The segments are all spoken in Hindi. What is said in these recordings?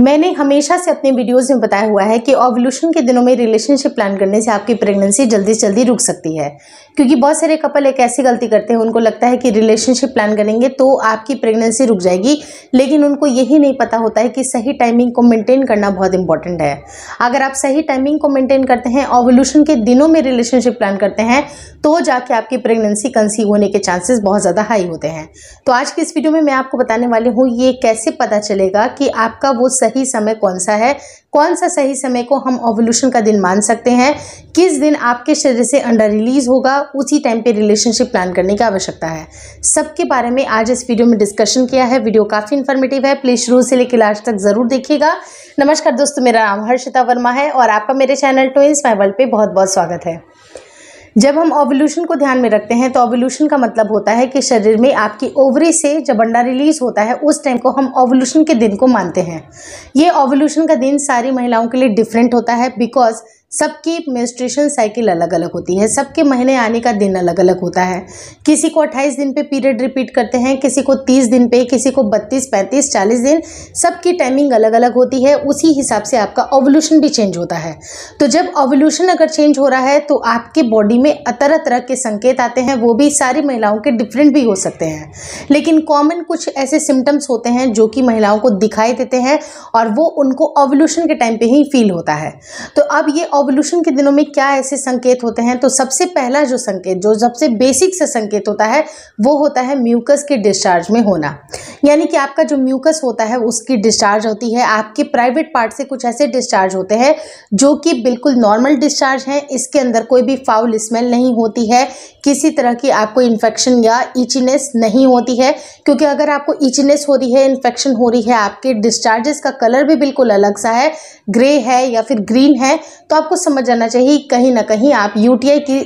मैंने हमेशा से अपने वीडियोस में बताया हुआ है कि ओवल्यूशन के दिनों में रिलेशनशिप प्लान करने से आपकी प्रेगनेंसी जल्दी से जल्दी रुक सकती है क्योंकि बहुत सारे कपल एक ऐसी गलती करते हैं उनको लगता है कि रिलेशनशिप प्लान करेंगे तो आपकी प्रेगनेंसी रुक जाएगी लेकिन उनको यही नहीं पता होता है कि सही टाइमिंग को मेनटेन करना बहुत इंपॉर्टेंट है अगर आप सही टाइमिंग को मेनटेन करते हैं ओवल्यूशन के दिनों में रिलेशनशिप प्लान करते हैं तो जाके आपकी प्रेगनेंसी कंसीव होने के चांसेस बहुत ज़्यादा हाई होते हैं तो आज की इस वीडियो में मैं आपको बताने वाली हूँ ये कैसे पता चलेगा कि आपका वो सही समय कौन सा है कौन सा सही समय को हम ओवल्यूशन का दिन मान सकते हैं किस दिन आपके शरीर से अंडर रिलीज होगा उसी टाइम पे रिलेशनशिप प्लान करने की आवश्यकता है सबके बारे में आज इस वीडियो में डिस्कशन किया है वीडियो काफ़ी इन्फॉर्मेटिव है प्लीज़ शुरू से लेकर लास्ट तक ज़रूर देखिएगा नमस्कार दोस्तों मेरा नाम हर्षिता वर्मा है और आपका मेरे चैनल ट्विंस माई वर्ल्ड बहुत बहुत स्वागत है जब हम ओवल्यूशन को ध्यान में रखते हैं तो ओवल्यूशन का मतलब होता है कि शरीर में आपकी ओवरी से जब अंडा रिलीज होता है उस टाइम को हम ओवल्यूशन के दिन को मानते हैं ये ओवल्यूशन का दिन सारी महिलाओं के लिए डिफरेंट होता है बिकॉज सबकी मेस्ट्रेशन साइकिल अलग अलग होती है सबके महीने आने का दिन अलग अलग होता है किसी को 28 दिन पे पीरियड रिपीट करते हैं किसी को 30 दिन पे किसी को 32, 35, 40 दिन सबकी टाइमिंग अलग अलग होती है उसी हिसाब से आपका ओवल्यूशन भी चेंज होता है तो जब ओवल्यूशन अगर चेंज हो रहा है तो आपके बॉडी में तरह तरह के संकेत आते हैं वो भी सारी महिलाओं के डिफरेंट भी हो सकते हैं लेकिन कॉमन कुछ ऐसे सिम्टम्स होते हैं जो कि महिलाओं को दिखाई देते हैं और वो उनको ओवल्यूशन के टाइम पर ही फील होता है तो अब ये ओवल्यूशन के दिनों में क्या ऐसे संकेत होते हैं तो सबसे पहला जो संकेत जो सबसे बेसिक से संकेत होता है वो होता है म्यूकस के डिस्चार्ज में होना यानी कि आपका जो म्यूकस होता है उसकी डिस्चार्ज होती है आपके प्राइवेट पार्ट से कुछ ऐसे डिस्चार्ज होते हैं जो कि बिल्कुल नॉर्मल डिस्चार्ज हैं इसके अंदर कोई भी फाउल स्मेल नहीं होती है किसी तरह की आपको इन्फेक्शन या इचीनेस नहीं होती है क्योंकि अगर आपको इचीनेस हो रही है इन्फेक्शन हो रही है आपके डिस्चार्जेस का कलर भी बिल्कुल अलग सा है ग्रे है या फिर ग्रीन है तो आपको आपको समझ जाना चाहिए कहीं ना कहीं आप यूटीआई की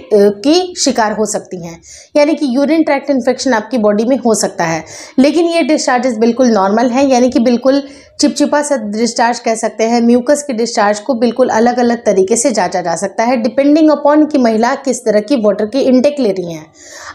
की शिकार हो सकती हैं यानी कि यूरिन ट्रैक्ट इन्फेक्शन आपकी बॉडी में हो सकता है लेकिन ये डिस्चार्जेस बिल्कुल नॉर्मल हैं यानी कि बिल्कुल चिपचिपा सा डिस्चार्ज कह सकते हैं म्यूकस के डिस्चार्ज को बिल्कुल अलग अलग तरीके से जांचा जा सकता है डिपेंडिंग अपॉन कि महिला किस तरह की वाटर की इंटेक ले रही हैं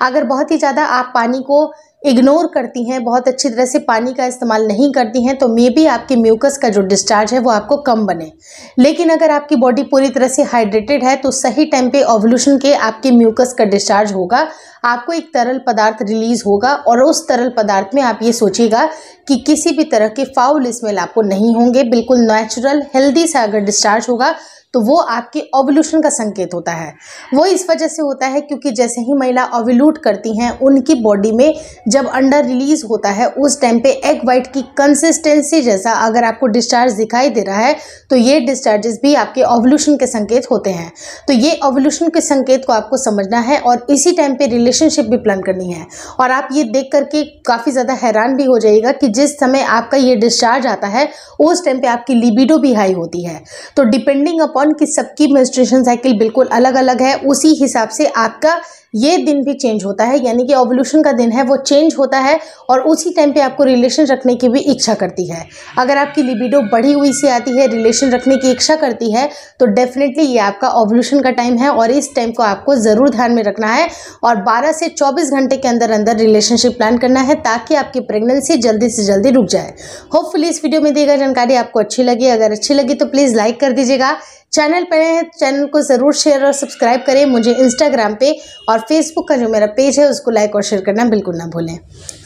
अगर बहुत ही ज़्यादा आप पानी को इग्नोर करती हैं बहुत अच्छी तरह से पानी का इस्तेमाल नहीं करती हैं तो मे बी आपके म्यूकस का जो डिस्चार्ज है वो आपको कम बने लेकिन अगर आपकी बॉडी पूरी तरह से हाइड्रेटेड है तो सही टाइम पे ओवल्यूशन के आपके म्यूकस का डिस्चार्ज होगा आपको एक तरल पदार्थ रिलीज होगा और उस तरल पदार्थ में आप ये सोचिएगा कि किसी भी तरह के फाउल स्मेल आपको नहीं होंगे बिल्कुल नेचुरल हेल्दी सा अगर डिस्चार्ज होगा तो वो आपके ओवल्यूशन का संकेत होता है वो इस वजह से होता है क्योंकि जैसे ही महिला ओवल्यूट करती हैं उनकी बॉडी में जब अंडर रिलीज होता है उस टाइम पे एग वाइट की कंसिस्टेंसी जैसा अगर आपको डिस्चार्ज दिखाई दे रहा है तो ये डिस्चार्जेस भी आपके ओवल्यूशन के संकेत होते हैं तो ये ओवल्यूशन के संकेत को आपको समझना है और इसी टाइम पर रिलेशनशिप भी प्लान करनी है और आप ये देख करके काफ़ी ज़्यादा हैरान भी हो जाएगा कि जिस समय आपका ये डिस्चार्ज आता है उस टाइम पर आपकी लिबिडो भी हाई होती है तो डिपेंडिंग अपॉन कौन की सबकी मेंस्ट्रुएशन साइकिल बिल्कुल अलग अलग है उसी हिसाब से आपका ये दिन भी चेंज होता है यानी कि ओवल्यूशन का दिन है वो चेंज होता है और उसी टाइम पे आपको रिलेशन रखने की भी इच्छा करती है अगर आपकी लिबिडो बढ़ी हुई से आती है रिलेशन रखने की इच्छा करती है तो डेफिनेटली ये आपका ओवल्यूशन का टाइम है और इस टाइम को आपको ज़रूर ध्यान में रखना है और बारह से चौबीस घंटे के अंदर अंदर रिलेशनशिप प्लान करना है ताकि आपकी प्रेगनेंसी जल्दी से जल्दी रुक जाए होपफुली इस वीडियो में दी गई जानकारी आपको अच्छी लगी अगर अच्छी लगी तो प्लीज़ लाइक कर दीजिएगा चैनल पर हैं चैनल को ज़रूर शेयर और सब्सक्राइब करें मुझे इंस्टाग्राम पे और फेसबुक का जो मेरा पेज है उसको लाइक और शेयर करना बिल्कुल ना भूलें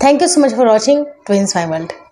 thank you so much for watching twins my world